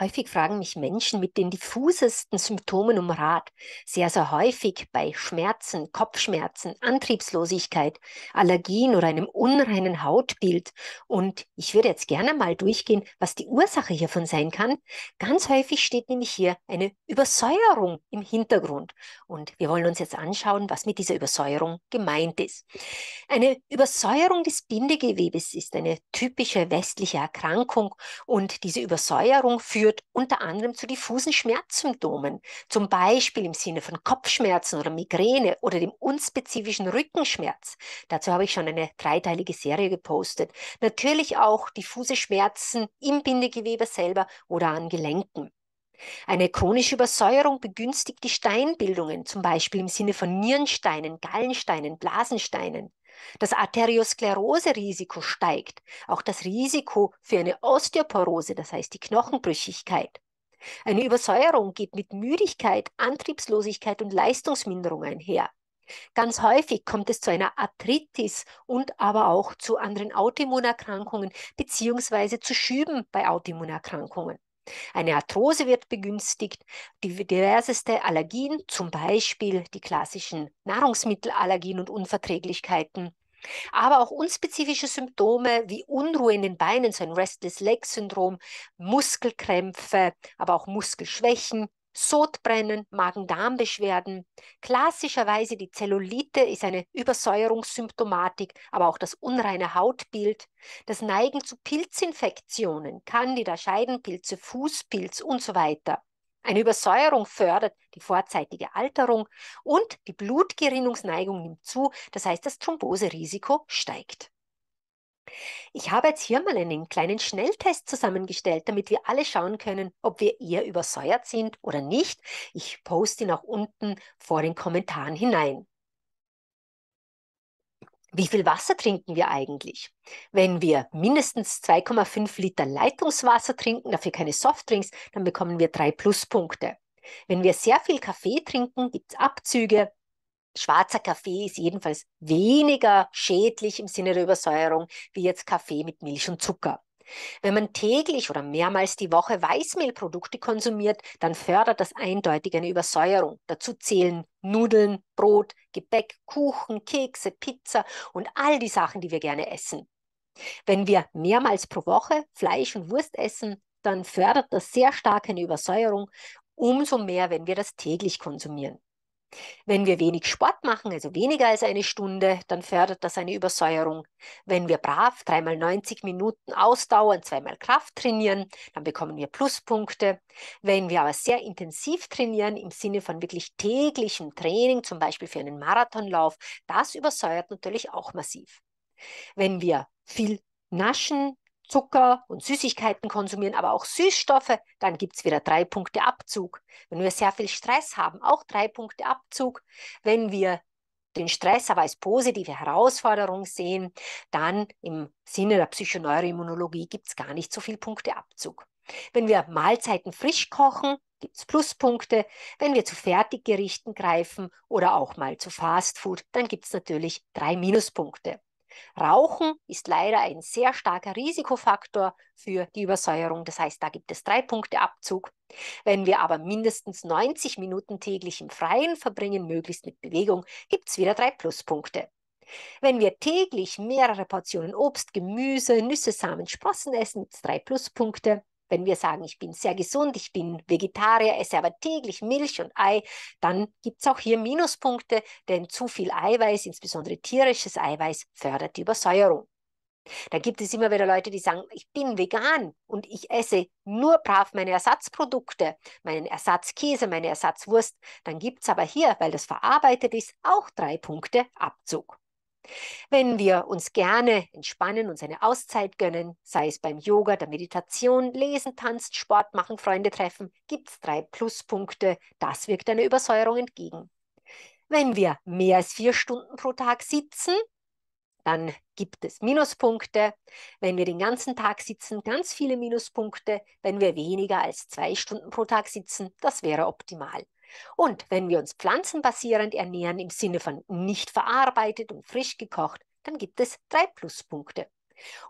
Häufig fragen mich Menschen mit den diffusesten Symptomen um Rat. Sehr, sehr häufig bei Schmerzen, Kopfschmerzen, Antriebslosigkeit, Allergien oder einem unreinen Hautbild. Und ich würde jetzt gerne mal durchgehen, was die Ursache hiervon sein kann. Ganz häufig steht nämlich hier eine Übersäuerung im Hintergrund. Und wir wollen uns jetzt anschauen, was mit dieser Übersäuerung gemeint ist. Eine Übersäuerung des Bindegewebes ist eine typische westliche Erkrankung und diese Übersäuerung führt führt unter anderem zu diffusen Schmerzsymptomen, zum Beispiel im Sinne von Kopfschmerzen oder Migräne oder dem unspezifischen Rückenschmerz. Dazu habe ich schon eine dreiteilige Serie gepostet. Natürlich auch diffuse Schmerzen im Bindegewebe selber oder an Gelenken. Eine chronische Übersäuerung begünstigt die Steinbildungen, zum Beispiel im Sinne von Nierensteinen, Gallensteinen, Blasensteinen. Das Arteriosklerose-Risiko steigt, auch das Risiko für eine Osteoporose, das heißt die Knochenbrüchigkeit. Eine Übersäuerung geht mit Müdigkeit, Antriebslosigkeit und Leistungsminderung einher. Ganz häufig kommt es zu einer Arthritis und aber auch zu anderen Autoimmunerkrankungen bzw. zu Schüben bei Autoimmunerkrankungen. Eine Arthrose wird begünstigt, diverseste Allergien, zum Beispiel die klassischen Nahrungsmittelallergien und Unverträglichkeiten, aber auch unspezifische Symptome wie Unruhe in den Beinen, so ein Restless Leg Syndrom, Muskelkrämpfe, aber auch Muskelschwächen, Sodbrennen, Magen-Darm-Beschwerden. Klassischerweise die Zellulite ist eine Übersäuerungssymptomatik, aber auch das unreine Hautbild. Das Neigen zu Pilzinfektionen, Candida, Scheidenpilze, Fußpilz und so weiter. Eine Übersäuerung fördert die vorzeitige Alterung und die Blutgerinnungsneigung nimmt zu, das heißt das Thromboserisiko steigt. Ich habe jetzt hier mal einen kleinen Schnelltest zusammengestellt, damit wir alle schauen können, ob wir eher übersäuert sind oder nicht. Ich poste ihn auch unten vor den Kommentaren hinein. Wie viel Wasser trinken wir eigentlich? Wenn wir mindestens 2,5 Liter Leitungswasser trinken, dafür keine Softdrinks, dann bekommen wir drei Pluspunkte. Wenn wir sehr viel Kaffee trinken, gibt es Abzüge. Schwarzer Kaffee ist jedenfalls weniger schädlich im Sinne der Übersäuerung wie jetzt Kaffee mit Milch und Zucker. Wenn man täglich oder mehrmals die Woche Weißmehlprodukte konsumiert, dann fördert das eindeutig eine Übersäuerung. Dazu zählen Nudeln, Brot, Gebäck, Kuchen, Kekse, Pizza und all die Sachen, die wir gerne essen. Wenn wir mehrmals pro Woche Fleisch und Wurst essen, dann fördert das sehr stark eine Übersäuerung, umso mehr, wenn wir das täglich konsumieren. Wenn wir wenig Sport machen, also weniger als eine Stunde, dann fördert das eine Übersäuerung. Wenn wir brav dreimal 90 Minuten Ausdauer und zweimal Kraft trainieren, dann bekommen wir Pluspunkte. Wenn wir aber sehr intensiv trainieren, im Sinne von wirklich täglichem Training, zum Beispiel für einen Marathonlauf, das übersäuert natürlich auch massiv. Wenn wir viel naschen, Zucker und Süßigkeiten konsumieren, aber auch Süßstoffe, dann gibt es wieder drei Punkte Abzug. Wenn wir sehr viel Stress haben, auch drei Punkte Abzug. Wenn wir den Stress aber als positive Herausforderung sehen, dann im Sinne der Psychoneuroimmunologie gibt es gar nicht so viel Punkte Abzug. Wenn wir Mahlzeiten frisch kochen, gibt es Pluspunkte. Wenn wir zu Fertiggerichten greifen oder auch mal zu Fastfood, dann gibt es natürlich drei Minuspunkte. Rauchen ist leider ein sehr starker Risikofaktor für die Übersäuerung. Das heißt, da gibt es drei Punkte Abzug. Wenn wir aber mindestens 90 Minuten täglich im Freien verbringen, möglichst mit Bewegung, gibt es wieder drei Pluspunkte. Wenn wir täglich mehrere Portionen Obst, Gemüse, Nüsse, Samen, Sprossen essen, gibt es drei Pluspunkte. Wenn wir sagen, ich bin sehr gesund, ich bin Vegetarier, esse aber täglich Milch und Ei, dann gibt es auch hier Minuspunkte, denn zu viel Eiweiß, insbesondere tierisches Eiweiß, fördert die Übersäuerung. Da gibt es immer wieder Leute, die sagen, ich bin vegan und ich esse nur brav meine Ersatzprodukte, meinen Ersatzkäse, meine Ersatzwurst. Dann gibt es aber hier, weil das verarbeitet ist, auch drei Punkte Abzug. Wenn wir uns gerne entspannen, uns eine Auszeit gönnen, sei es beim Yoga, der Meditation, Lesen, Tanzen, Sport machen, Freunde treffen, gibt es drei Pluspunkte. Das wirkt einer Übersäuerung entgegen. Wenn wir mehr als vier Stunden pro Tag sitzen, dann gibt es Minuspunkte. Wenn wir den ganzen Tag sitzen, ganz viele Minuspunkte. Wenn wir weniger als zwei Stunden pro Tag sitzen, das wäre optimal. Und wenn wir uns pflanzenbasierend ernähren im Sinne von nicht verarbeitet und frisch gekocht, dann gibt es drei Pluspunkte.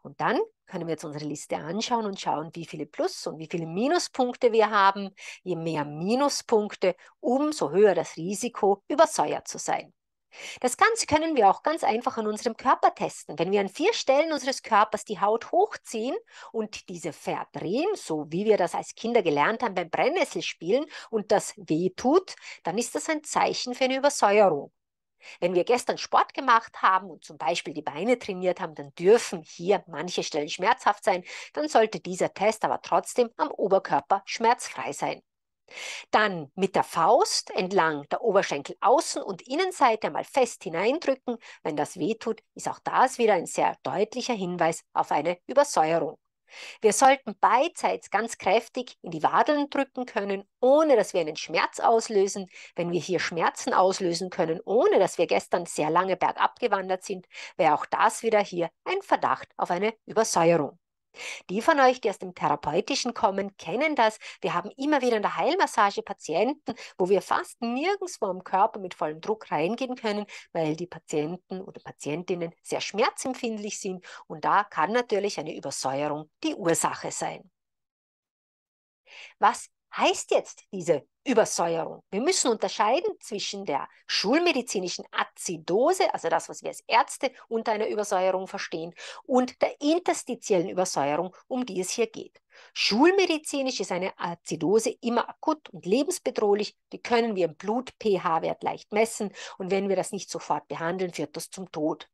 Und dann können wir jetzt unsere Liste anschauen und schauen, wie viele Plus- und wie viele Minuspunkte wir haben. Je mehr Minuspunkte, umso höher das Risiko, übersäuert zu sein. Das Ganze können wir auch ganz einfach an unserem Körper testen. Wenn wir an vier Stellen unseres Körpers die Haut hochziehen und diese verdrehen, so wie wir das als Kinder gelernt haben beim Brennnesselspielen und das weh tut, dann ist das ein Zeichen für eine Übersäuerung. Wenn wir gestern Sport gemacht haben und zum Beispiel die Beine trainiert haben, dann dürfen hier manche Stellen schmerzhaft sein, dann sollte dieser Test aber trotzdem am Oberkörper schmerzfrei sein. Dann mit der Faust entlang der Oberschenkelaußen- und Innenseite mal fest hineindrücken. Wenn das wehtut, ist auch das wieder ein sehr deutlicher Hinweis auf eine Übersäuerung. Wir sollten beidseits ganz kräftig in die Wadeln drücken können, ohne dass wir einen Schmerz auslösen. Wenn wir hier Schmerzen auslösen können, ohne dass wir gestern sehr lange bergab gewandert sind, wäre auch das wieder hier ein Verdacht auf eine Übersäuerung. Die von euch, die aus dem Therapeutischen kommen, kennen das. Wir haben immer wieder in der Heilmassage Patienten, wo wir fast nirgendwo am Körper mit vollem Druck reingehen können, weil die Patienten oder Patientinnen sehr schmerzempfindlich sind. Und da kann natürlich eine Übersäuerung die Ursache sein. Was heißt jetzt diese Übersäuerung. Wir müssen unterscheiden zwischen der schulmedizinischen Azidose, also das, was wir als Ärzte unter einer Übersäuerung verstehen, und der interstitiellen Übersäuerung, um die es hier geht. Schulmedizinisch ist eine Azidose immer akut und lebensbedrohlich. Die können wir im Blut-pH-Wert leicht messen und wenn wir das nicht sofort behandeln, führt das zum Tod.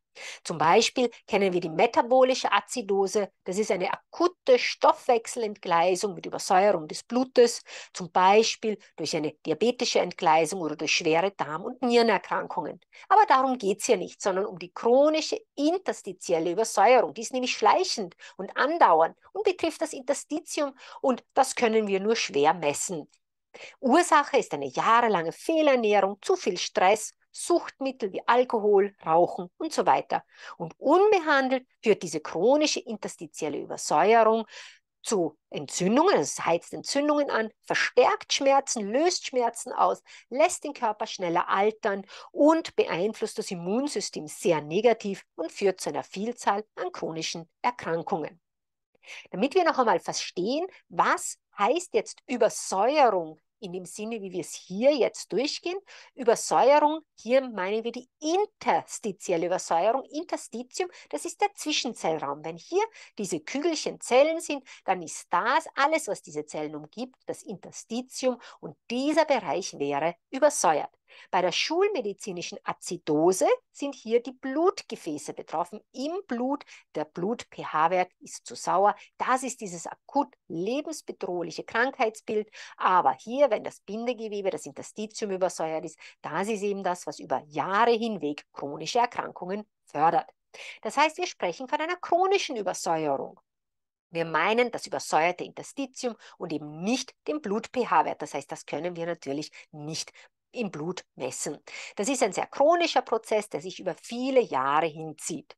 Zum Beispiel kennen wir die metabolische Azidose. Das ist eine akute Stoffwechselentgleisung mit Übersäuerung des Blutes, zum Beispiel durch eine diabetische Entgleisung oder durch schwere Darm- und Nierenerkrankungen. Aber darum geht es hier nicht, sondern um die chronische interstitielle Übersäuerung. Die ist nämlich schleichend und andauernd und betrifft das Interstitium und das können wir nur schwer messen. Ursache ist eine jahrelange Fehlernährung, zu viel Stress Suchtmittel wie Alkohol, Rauchen und so weiter. Und unbehandelt führt diese chronische interstitielle Übersäuerung zu Entzündungen, es heizt Entzündungen an, verstärkt Schmerzen, löst Schmerzen aus, lässt den Körper schneller altern und beeinflusst das Immunsystem sehr negativ und führt zu einer Vielzahl an chronischen Erkrankungen. Damit wir noch einmal verstehen, was heißt jetzt Übersäuerung in dem Sinne, wie wir es hier jetzt durchgehen. Übersäuerung, hier meinen wir die interstitielle Übersäuerung. Interstitium, das ist der Zwischenzellraum. Wenn hier diese Kügelchen Zellen sind, dann ist das alles, was diese Zellen umgibt, das Interstitium und dieser Bereich wäre übersäuert. Bei der schulmedizinischen Azidose sind hier die Blutgefäße betroffen. Im Blut, der Blut-pH-Wert ist zu sauer. Das ist dieses akut lebensbedrohliche Krankheitsbild. Aber hier, wenn das Bindegewebe, das Interstitium übersäuert ist, das ist eben das, was über Jahre hinweg chronische Erkrankungen fördert. Das heißt, wir sprechen von einer chronischen Übersäuerung. Wir meinen das übersäuerte Interstitium und eben nicht den Blut-pH-Wert. Das heißt, das können wir natürlich nicht im Blut messen. Das ist ein sehr chronischer Prozess, der sich über viele Jahre hinzieht.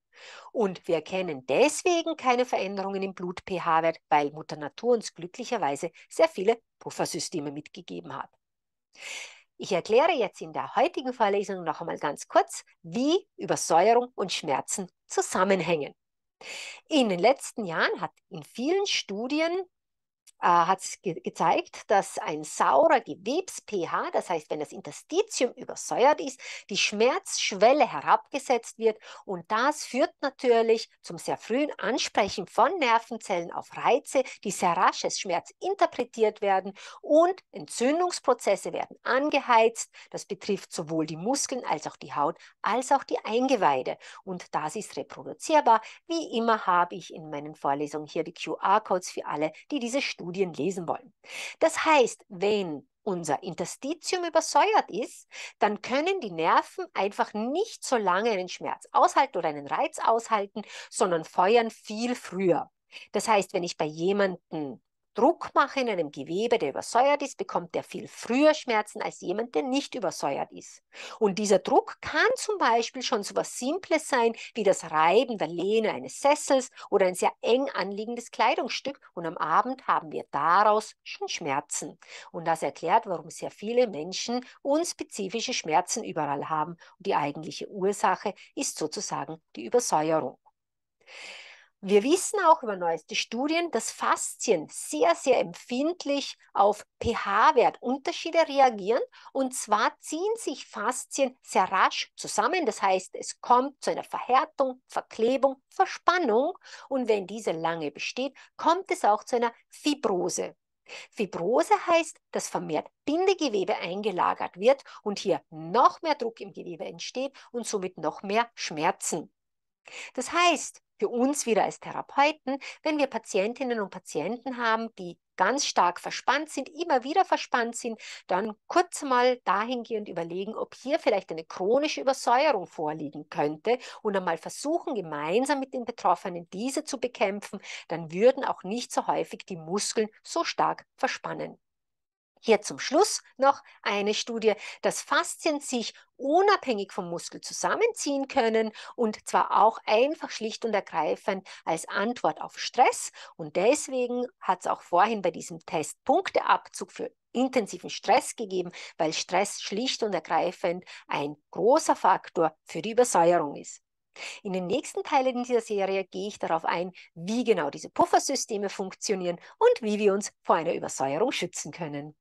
Und wir erkennen deswegen keine Veränderungen im Blut-pH-Wert, weil Mutter Natur uns glücklicherweise sehr viele Puffersysteme mitgegeben hat. Ich erkläre jetzt in der heutigen Vorlesung noch einmal ganz kurz, wie Übersäuerung und Schmerzen zusammenhängen. In den letzten Jahren hat in vielen Studien äh, hat ge gezeigt, dass ein saurer Gewebs-pH, das heißt, wenn das Interstitium übersäuert ist, die Schmerzschwelle herabgesetzt wird und das führt natürlich zum sehr frühen Ansprechen von Nervenzellen auf Reize, die sehr rasch als Schmerz interpretiert werden und Entzündungsprozesse werden angeheizt. Das betrifft sowohl die Muskeln als auch die Haut als auch die Eingeweide und das ist reproduzierbar. Wie immer habe ich in meinen Vorlesungen hier die QR-Codes für alle, die diese Studie Studien lesen wollen. Das heißt, wenn unser Interstitium übersäuert ist, dann können die Nerven einfach nicht so lange einen Schmerz aushalten oder einen Reiz aushalten, sondern feuern viel früher. Das heißt, wenn ich bei jemandem Druckmacher in einem Gewebe, der übersäuert ist, bekommt er viel früher Schmerzen als jemand, der nicht übersäuert ist. Und dieser Druck kann zum Beispiel schon so etwas Simples sein, wie das Reiben der Lehne eines Sessels oder ein sehr eng anliegendes Kleidungsstück. Und am Abend haben wir daraus schon Schmerzen. Und das erklärt, warum sehr viele Menschen unspezifische Schmerzen überall haben. Und die eigentliche Ursache ist sozusagen die Übersäuerung. Wir wissen auch über neueste Studien, dass Faszien sehr, sehr empfindlich auf pH-Wertunterschiede reagieren. Und zwar ziehen sich Faszien sehr rasch zusammen. Das heißt, es kommt zu einer Verhärtung, Verklebung, Verspannung. Und wenn diese lange besteht, kommt es auch zu einer Fibrose. Fibrose heißt, dass vermehrt Bindegewebe eingelagert wird und hier noch mehr Druck im Gewebe entsteht und somit noch mehr Schmerzen. Das heißt, für uns wieder als Therapeuten, wenn wir Patientinnen und Patienten haben, die ganz stark verspannt sind, immer wieder verspannt sind, dann kurz mal dahingehend überlegen, ob hier vielleicht eine chronische Übersäuerung vorliegen könnte und einmal versuchen, gemeinsam mit den Betroffenen diese zu bekämpfen, dann würden auch nicht so häufig die Muskeln so stark verspannen. Hier zum Schluss noch eine Studie, dass Faszien sich unabhängig vom Muskel zusammenziehen können und zwar auch einfach schlicht und ergreifend als Antwort auf Stress. Und deswegen hat es auch vorhin bei diesem Test Punkteabzug für intensiven Stress gegeben, weil Stress schlicht und ergreifend ein großer Faktor für die Übersäuerung ist. In den nächsten Teilen dieser Serie gehe ich darauf ein, wie genau diese Puffersysteme funktionieren und wie wir uns vor einer Übersäuerung schützen können.